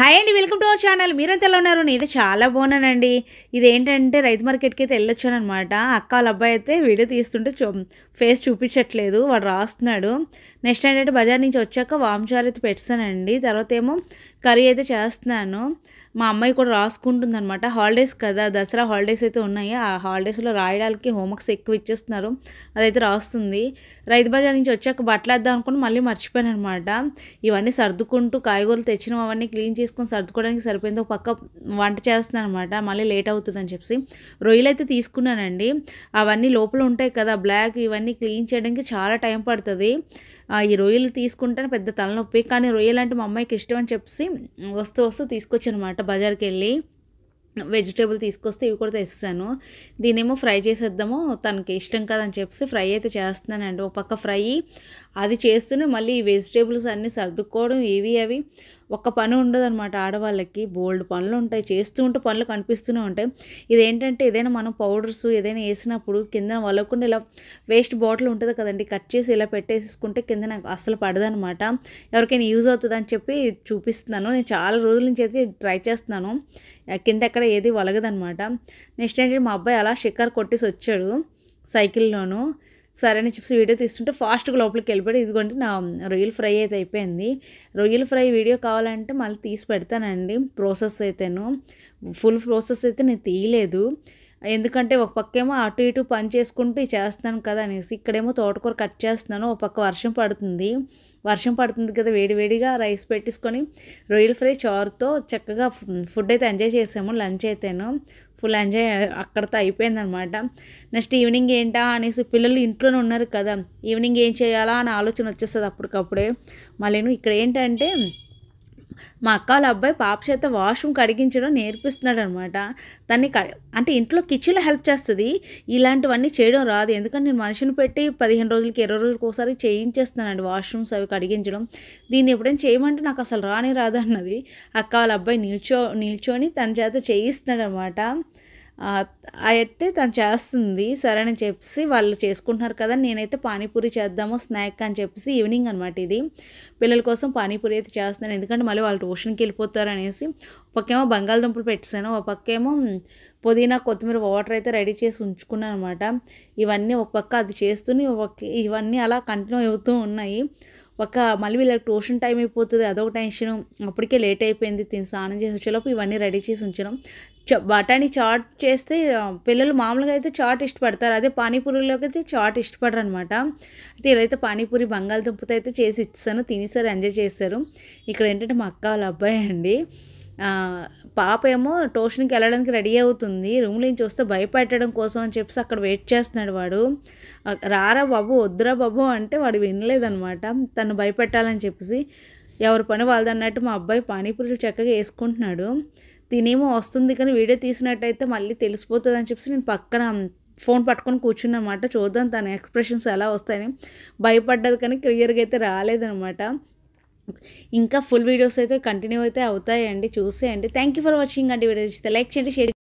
hi అండి welcome to our channel మీరంతా ఎలా ఉన్నారు ఇది చాలా బాగున్నానండి ఇదేంటంటే రైతు మార్కెట్కి అయితే వెళ్ళొచ్చాను అనమాట అక్క వాళ్ళ అబ్బాయి అయితే వీడియో తీస్తుంటే ఫేస్ చూపించట్లేదు వాడు రాస్తున్నాడు నెక్స్ట్ ఏంటంటే బజార్ నుంచి వచ్చాక వాంచారు అయితే పెడతానండి తర్వాత ఏమో కర్రీ అయితే చేస్తున్నాను మా అమ్మాయి కూడా రాసుకుంటుంది అనమాట హాలిడేస్ కదా దసరా హాలిడేస్ అయితే ఉన్నాయి ఆ హాలిడేస్లో రాయడానికి హోంవర్క్స్ ఎక్కువ ఇచ్చేస్తున్నారు అదైతే రాస్తుంది రైతు బజార్ నుంచి వచ్చాక బట్టలు వేద్దాం అనుకుని మళ్ళీ మర్చిపోయాను అనమాట ఇవన్నీ సర్దుకుంటూ కాయగూరలు తెచ్చినవి అవన్నీ క్లీన్ చేసుకొని సర్దుకోవడానికి సరిపోయింది ఒక పక్క వంట చేస్తున్నాను అనమాట మళ్ళీ లేట్ అవుతుందని చెప్పి రొయ్యలు అయితే తీసుకున్నానండి అవన్నీ లోపల ఉంటాయి కదా బ్లాక్ ఇవన్నీ క్లీన్ చేయడానికి చాలా టైం పడుతుంది ఈ రొయ్యలు తీసుకుంటాను పెద్ద తలనొప్పి కానీ రొయ్యలు అంటే మా అమ్మాయికి ఇష్టం అని చెప్పేసి వస్తూ వస్తూ తీసుకొచ్చానమాట బజార్కి వెళ్ళి వెజిటేబుల్ తీసుకొస్తే ఇవి కూడా తెస్తాను దీనేమో ఫ్రై చేసేద్దాము తనకి ఇష్టం కదని చెప్పేసి ఫ్రై అయితే చేస్తున్నానండి ఒక పక్క ఫ్రై అది చేస్తూనే మళ్ళీ ఈ వెజిటేబుల్స్ అన్నీ సర్దుకోవడం ఇవి అవి ఒక్క పని అనమాట ఆడవాళ్ళకి బోల్డ్ పనులు ఉంటాయి చేస్తూ ఉంటే పనులు కనిపిస్తూనే ఉంటాయి ఇదేంటంటే ఏదైనా మనం పౌడర్స్ ఏదైనా వేసినప్పుడు కింద వలకుండా ఇలా వేస్ట్ బాటిల్ ఉంటుంది కదండి కట్ చేసి ఇలా పెట్టేసుకుంటే కింద నాకు అసలు పడదనమాట ఎవరికైనా యూజ్ అవుతుందని చెప్పి చూపిస్తున్నాను నేను చాలా రోజుల నుంచి అయితే ట్రై చేస్తున్నాను కింద ఎక్కడ ఏది వలగదనమాట నెక్స్ట్ ఏంటంటే మా అబ్బాయి అలా షికార్ కొట్టేసి వచ్చాడు సైకిల్లోనూ సరే అని చిప్స్ వీడియో తీస్తుంటే ఫాస్ట్గా లోపలికి వెళ్ళిపోయి ఇదిగోండి నా రొయ్యల ఫ్రై అయితే అయిపోయింది రొయ్యల ఫ్రై వీడియో కావాలంటే మళ్ళీ తీసి పెడతానండి ప్రాసెస్ అయితేను ఫుల్ ప్రాసెస్ అయితే నేను తీయలేదు ఎందుకంటే ఒక పక్కేమో అటు ఇటు పని చేసుకుంటూ చేస్తాను కదా అనేసి ఇక్కడేమో తోటకూర కట్ చేస్తున్నాను ఒక పక్క వర్షం పడుతుంది వర్షం పడుతుంది కదా వేడివేడిగా రైస్ పెట్టేసుకొని రొయ్యల ఫ్రై చారుతో చక్కగా ఫుడ్ అయితే ఎంజాయ్ చేసాము లంచ్ అయితేను ఫుల్ ఎంజాయ్ అక్కడతో అయిపోయిందనమాట నెక్స్ట్ ఈవినింగ్ ఏంటా అనేసి పిల్లలు ఇంట్లోనే ఉన్నారు కదా ఈవినింగ్ ఏం చేయాలా అని ఆలోచన వచ్చేస్తుంది అప్పటికప్పుడే మళ్ళీ ఇక్కడ ఏంటంటే మా అక్క వాళ్ళ అబ్బాయి పాప చేత వాష్రూమ్ కడిగించడం నేర్పిస్తున్నాడు అనమాట తన్ని అంటే ఇంట్లో కిచెన్లో హెల్ప్ చేస్తుంది ఇలాంటివన్నీ చేయడం రాదు ఎందుకంటే నేను మనిషిని పెట్టి పదిహేను రోజులకి ఇరవై రోజులకి ఒకసారి చేయించేస్తున్నానండి వాష్రూమ్స్ అవి కడిగించడం దీన్ని ఎప్పుడైనా చేయమంటే నాకు అసలు రానే రాదన్నది అక్క వాళ్ళ అబ్బాయి నిల్చో నిల్చొని తన చేత చేయిస్తున్నాడు అనమాట అయితే తను చేస్తుంది సరే అని చెప్పేసి వాళ్ళు చేసుకుంటున్నారు కదా నేనైతే పానీపూరి చేద్దాము స్నాక్ అని చెప్పేసి ఈవినింగ్ అనమాట ఇది పిల్లల కోసం పానీపూరి అయితే చేస్తున్నాను ఎందుకంటే మళ్ళీ వాళ్ళు ట్యూషన్కి వెళ్ళిపోతారు అనేసి పక్కేమో బంగాళదుంపలు పెట్టేశాను ఒక పక్కేమో పుదీనా కొత్తిమీర వాటర్ అయితే రెడీ చేసి ఉంచుకున్నాను అనమాట ఇవన్నీ ఒక పక్క అది చేస్తూనే ఇవన్నీ అలా కంటిన్యూ అవుతూ ఉన్నాయి ఒక మళ్ళీ వీళ్ళకి ట్యూషన్ టైం అయిపోతుంది అదొక టెన్షన్ అప్పటికే లేట్ అయిపోయింది తిని స్నానం చేసి వచ్చేలోపు ఇవన్నీ రెడీ చేసి ఉంచడం బఠానీ చాట్ చేస్తే పిల్లలు మామూలుగా అయితే చాట్ ఇష్టపడతారు అదే పానీపూరిలోకి అయితే చాట్ ఇష్టపడరు అనమాట అయితే ఇలా అయితే పానీపూరి బంగాళదుంపతో అయితే చేసి ఇస్తాను తినేసారు ఎంజాయ్ చేస్తారు ఇక్కడ ఏంటంటే మా అక్క వాళ్ళ అబ్బాయి అండి పాప ఏమో ట్యూషన్కి వెళ్ళడానికి రెడీ అవుతుంది రూమ్లో నుంచి వస్తే భయపెట్టడం కోసం అని చెప్పేసి అక్కడ వెయిట్ చేస్తున్నాడు వాడు రారా బాబు వద్దురా బాబు అంటే వాడు వినలేదనమాట తను భయపెట్టాలని చెప్పేసి ఎవరి పని వాళ్ళది అన్నట్టు మా అబ్బాయి పానీపూరీలు చక్కగా వేసుకుంటున్నాడు తినేమో వస్తుంది కానీ వీడియో తీసినట్టయితే మళ్ళీ తెలిసిపోతుంది అని చెప్పేసి నేను పక్కన ఫోన్ పట్టుకొని కూర్చున్నమాట చూద్దాం తన ఎక్స్ప్రెషన్స్ ఎలా వస్తాయని భయపడ్డది కానీ క్లియర్గా అయితే రాలేదనమాట ఇంకా ఫుల్ వీడియోస్ అయితే కంటిన్యూ అయితే అవుతాయండి చూసేయండి థ్యాంక్ యూ ఫర్ వాచింగ్ అండి వీడియో లైక్ చేయండి షేర్